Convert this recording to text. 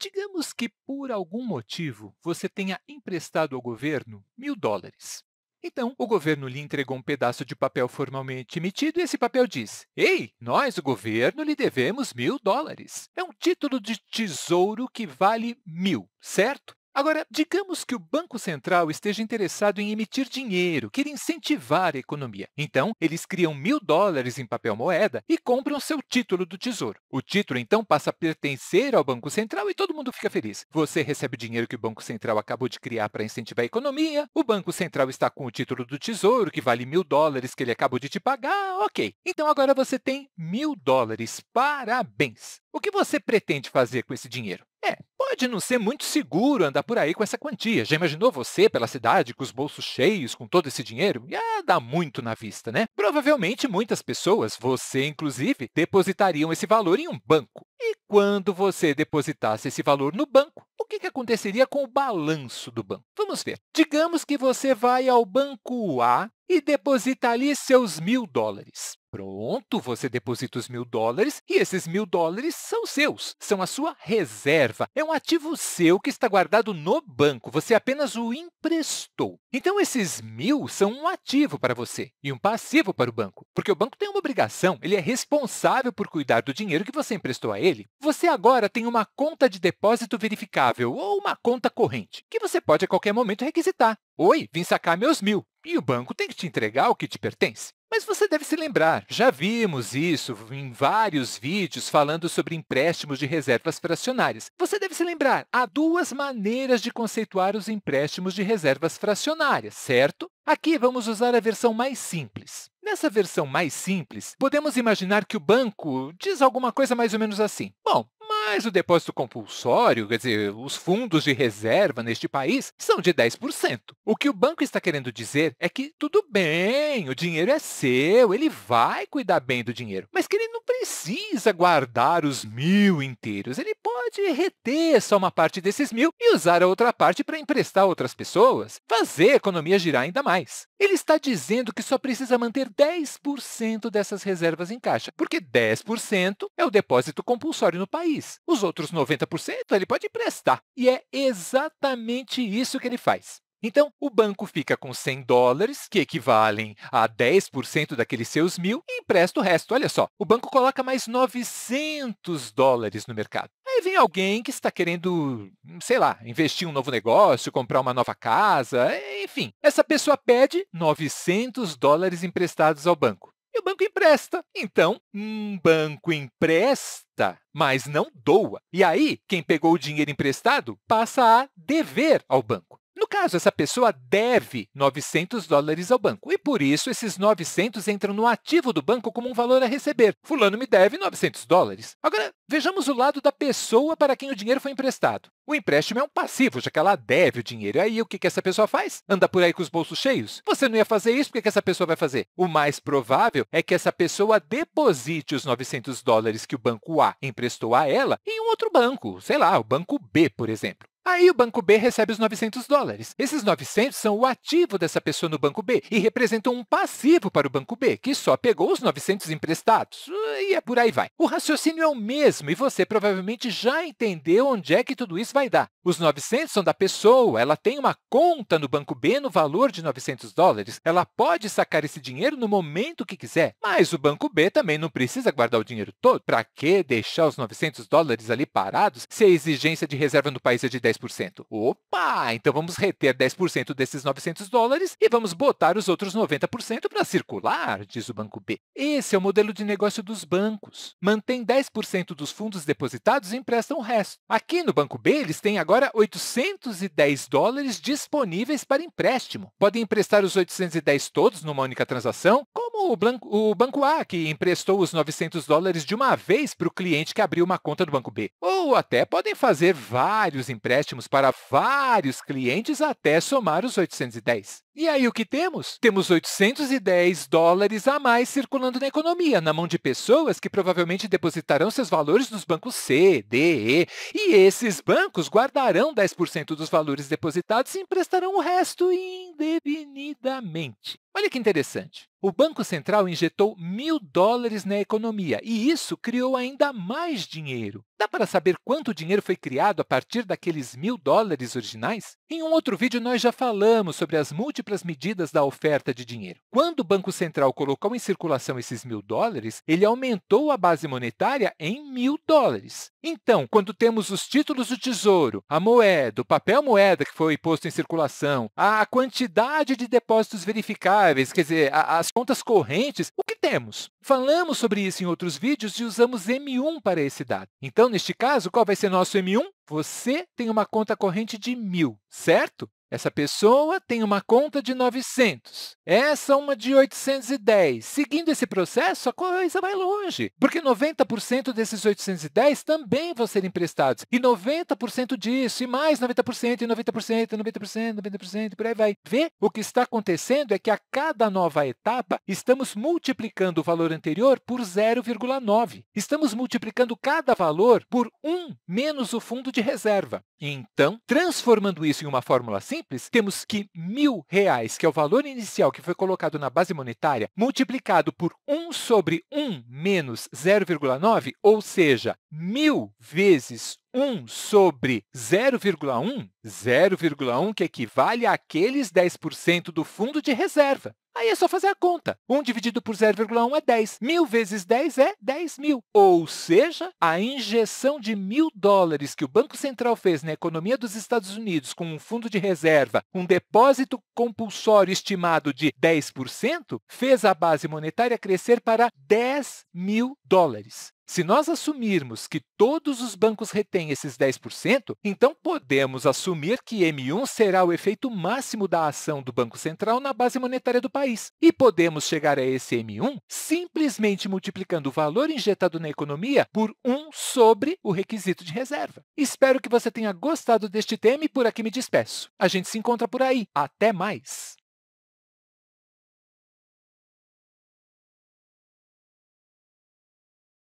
Digamos que, por algum motivo, você tenha emprestado ao governo mil dólares. Então, o governo lhe entregou um pedaço de papel formalmente emitido e esse papel diz Ei, nós, o governo, lhe devemos mil dólares. É um título de tesouro que vale mil, certo? Agora, digamos que o Banco Central esteja interessado em emitir dinheiro, quer incentivar a economia. Então, eles criam mil dólares em papel moeda e compram seu título do Tesouro. O título, então, passa a pertencer ao Banco Central e todo mundo fica feliz. Você recebe o dinheiro que o Banco Central acabou de criar para incentivar a economia, o Banco Central está com o título do Tesouro, que vale mil dólares que ele acabou de te pagar, ok. Então, agora você tem mil dólares. Parabéns! O que você pretende fazer com esse dinheiro? É, pode não ser muito seguro andar por aí com essa quantia. Já imaginou você pela cidade com os bolsos cheios, com todo esse dinheiro? Ia dar muito na vista, né? Provavelmente muitas pessoas, você inclusive, depositariam esse valor em um banco. E quando você depositasse esse valor no banco, o que, que aconteceria com o balanço do banco? Vamos ver. Digamos que você vai ao banco A e deposita ali seus mil dólares. Pronto, você deposita os mil dólares e esses mil dólares são seus, são a sua reserva. É um ativo seu que está guardado no banco, você apenas o emprestou. Então, esses mil são um ativo para você e um passivo para o banco, porque o banco tem uma obrigação, ele é responsável por cuidar do dinheiro que você emprestou a ele. Você agora tem uma conta de depósito verificável ou uma conta corrente, que você pode a qualquer momento requisitar. Oi, vim sacar meus mil. E o banco tem que te entregar o que te pertence. Mas você deve se lembrar, já vimos isso em vários vídeos falando sobre empréstimos de reservas fracionárias. Você deve se lembrar, há duas maneiras de conceituar os empréstimos de reservas fracionárias, certo? Aqui vamos usar a versão mais simples. Nessa versão mais simples, podemos imaginar que o banco diz alguma coisa mais ou menos assim. Bom, mas o depósito compulsório, quer dizer, os fundos de reserva neste país, são de 10%. O que o banco está querendo dizer é que tudo bem, o dinheiro é seu, ele vai cuidar bem do dinheiro, mas que ele não precisa guardar os mil inteiros. Ele pode reter só uma parte desses mil e usar a outra parte para emprestar a outras pessoas, fazer a economia girar ainda mais. Ele está dizendo que só precisa manter 10% dessas reservas em caixa, porque 10% é o depósito compulsório no país os outros 90% ele pode emprestar. E é exatamente isso que ele faz. Então, o banco fica com 100 dólares, que equivalem a 10% daqueles seus mil, e empresta o resto. Olha só, o banco coloca mais 900 dólares no mercado. Aí vem alguém que está querendo, sei lá, investir um novo negócio, comprar uma nova casa, enfim. Essa pessoa pede 900 dólares emprestados ao banco e o banco empresta. Então, um banco empresta, mas não doa. E aí, quem pegou o dinheiro emprestado passa a dever ao banco. No caso, essa pessoa deve 900 dólares ao banco e, por isso, esses 900 entram no ativo do banco como um valor a receber. Fulano me deve 900 dólares. Agora, vejamos o lado da pessoa para quem o dinheiro foi emprestado. O empréstimo é um passivo, já que ela deve o dinheiro. Aí, o que essa pessoa faz? Anda por aí com os bolsos cheios? Você não ia fazer isso, o que essa pessoa vai fazer? O mais provável é que essa pessoa deposite os 900 dólares que o banco A emprestou a ela em um outro banco, sei lá, o banco B, por exemplo. Aí o banco B recebe os 900 dólares. Esses 900 são o ativo dessa pessoa no banco B e representam um passivo para o banco B, que só pegou os 900 emprestados. E é por aí vai. O raciocínio é o mesmo e você provavelmente já entendeu onde é que tudo isso vai dar. Os 900 são da pessoa, ela tem uma conta no banco B no valor de 900 dólares, ela pode sacar esse dinheiro no momento que quiser, mas o banco B também não precisa guardar o dinheiro todo. Para que deixar os 900 dólares ali parados se a exigência de reserva no país é de 10%? 10%. Opa! Então vamos reter 10% desses 900 dólares e vamos botar os outros 90% para circular, diz o Banco B. Esse é o modelo de negócio dos bancos. Mantém 10% dos fundos depositados e emprestam o resto. Aqui no Banco B, eles têm agora 810 dólares disponíveis para empréstimo. Podem emprestar os 810 todos numa única transação, como o, banco, o Banco A, que emprestou os 900 dólares de uma vez para o cliente que abriu uma conta do Banco B. Ou até podem fazer vários empréstimos empréstimos para vários clientes até somar os 810. E aí o que temos? Temos 810 dólares a mais circulando na economia, na mão de pessoas que provavelmente depositarão seus valores nos bancos C, D, E, e esses bancos guardarão 10% dos valores depositados e emprestarão o resto indefinidamente. Olha que interessante. O Banco Central injetou mil dólares na economia e isso criou ainda mais dinheiro. Dá para saber quanto dinheiro foi criado a partir daqueles mil dólares originais? Em um outro vídeo, nós já falamos sobre as múltiplas medidas da oferta de dinheiro. Quando o Banco Central colocou em circulação esses mil dólares, ele aumentou a base monetária em mil dólares. Então, quando temos os títulos do Tesouro, a moeda, o papel moeda que foi posto em circulação, a quantidade de depósitos verificados, variáveis, quer dizer, as contas correntes, o que temos? Falamos sobre isso em outros vídeos e usamos M1 para esse dado. Então, neste caso, qual vai ser nosso M1? Você tem uma conta corrente de 1.000, certo? Essa pessoa tem uma conta de 900, essa uma de 810. Seguindo esse processo, a coisa vai longe, porque 90% desses 810 também vão ser emprestados. E 90% disso, e mais 90%, e 90%, e 90%, 90%, e por aí vai. Vê? O que está acontecendo é que a cada nova etapa, estamos multiplicando o valor anterior por 0,9. Estamos multiplicando cada valor por 1 menos o fundo de reserva. Então, transformando isso em uma fórmula simples, simples, temos que mil reais, que é o valor inicial que foi colocado na base monetária, multiplicado por 1 sobre 1 menos 0,9, ou seja, mil vezes 1 sobre 0,1, 0,1 que equivale àqueles 10% do fundo de reserva. Aí é só fazer a conta. 1 dividido por 0,1 é 10. 1.000 vezes 10 é 10 mil. Ou seja, a injeção de mil dólares que o Banco Central fez na economia dos Estados Unidos com um fundo de reserva, um depósito compulsório estimado de 10%, fez a base monetária crescer para 10 mil dólares. Se nós assumirmos que todos os bancos retêm esses 10%, então podemos assumir que M1 será o efeito máximo da ação do Banco Central na base monetária do país. E podemos chegar a esse M1 simplesmente multiplicando o valor injetado na economia por 1 sobre o requisito de reserva. Espero que você tenha gostado deste tema e por aqui me despeço. A gente se encontra por aí. Até mais!